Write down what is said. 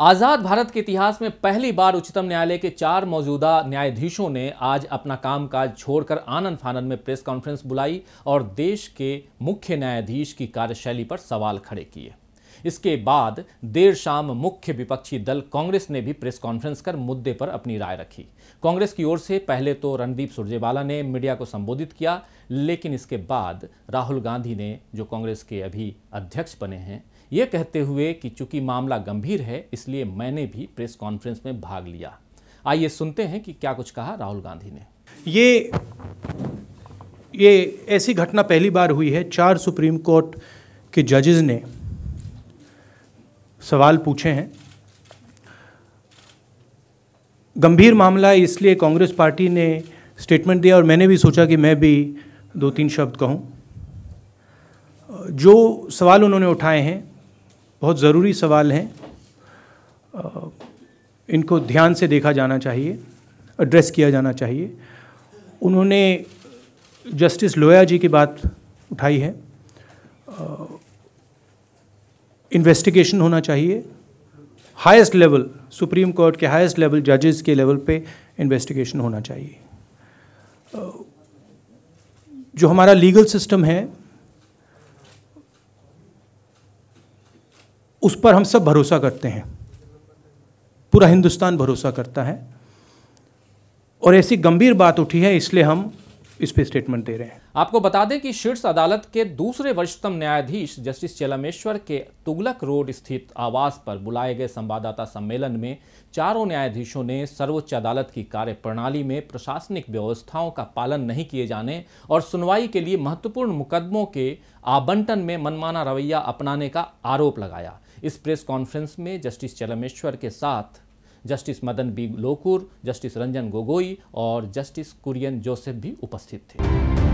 आज़ाद भारत के इतिहास में पहली बार उच्चतम न्यायालय के चार मौजूदा न्यायाधीशों ने आज अपना कामकाज छोड़कर आनंद फानंद में प्रेस कॉन्फ्रेंस बुलाई और देश के मुख्य न्यायाधीश की कार्यशैली पर सवाल खड़े किए इसके बाद देर शाम मुख्य विपक्षी दल कांग्रेस ने भी प्रेस कॉन्फ्रेंस कर मुद्दे पर अपनी राय रखी कांग्रेस की ओर से पहले तो रणदीप सुरजेवाला ने मीडिया को संबोधित किया लेकिन इसके बाद राहुल गांधी ने जो कांग्रेस के अभी अध्यक्ष बने हैं ये कहते हुए कि चूंकि मामला गंभीर है इसलिए मैंने भी प्रेस कॉन्फ्रेंस में भाग लिया आइए सुनते हैं कि क्या कुछ कहा राहुल गांधी ने ये ये ऐसी घटना पहली बार हुई है चार सुप्रीम कोर्ट के जजेज ने सवाल पूछे हैं गंभीर मामला इसलिए कांग्रेस पार्टी ने स्टेटमेंट दिया और मैंने भी सोचा कि मैं भी दो तीन शब्द कहूं जो सवाल उन्होंने उठाए हैं बहुत ज़रूरी सवाल हैं इनको ध्यान से देखा जाना चाहिए एड्रेस किया जाना चाहिए उन्होंने जस्टिस लोया जी की बात उठाई है इन्वेस्टिगेशन होना चाहिए हाईएस्ट लेवल सुप्रीम कोर्ट के हाईएस्ट लेवल जजेस के लेवल पे इन्वेस्टिगेशन होना चाहिए जो हमारा लीगल सिस्टम है उस पर हम सब भरोसा करते हैं पूरा हिंदुस्तान भरोसा करता है और ऐसी गंभीर बात उठी है इसलिए हम इस पे स्टेटमेंट दे रहे हैं आपको बता दें कि शीर्ष अदालत के दूसरे वरिष्ठतम न्यायाधीश जस्टिस चेलमेश्वर के तुगलक रोड स्थित आवास पर बुलाए गए संवाददाता सम्मेलन में चारों न्यायाधीशों ने सर्वोच्च अदालत की कार्यप्रणाली में प्रशासनिक व्यवस्थाओं का पालन नहीं किए जाने और सुनवाई के लिए महत्वपूर्ण मुकदमों के आबंटन में मनमाना रवैया अपनाने का आरोप लगाया इस प्रेस कॉन्फ्रेंस में जस्टिस चलमेश्वर के साथ justice Madan B Lokur justice Ranjan Gogoi और जस्टिस कुरियन जोसेफ भी उपस्थित थे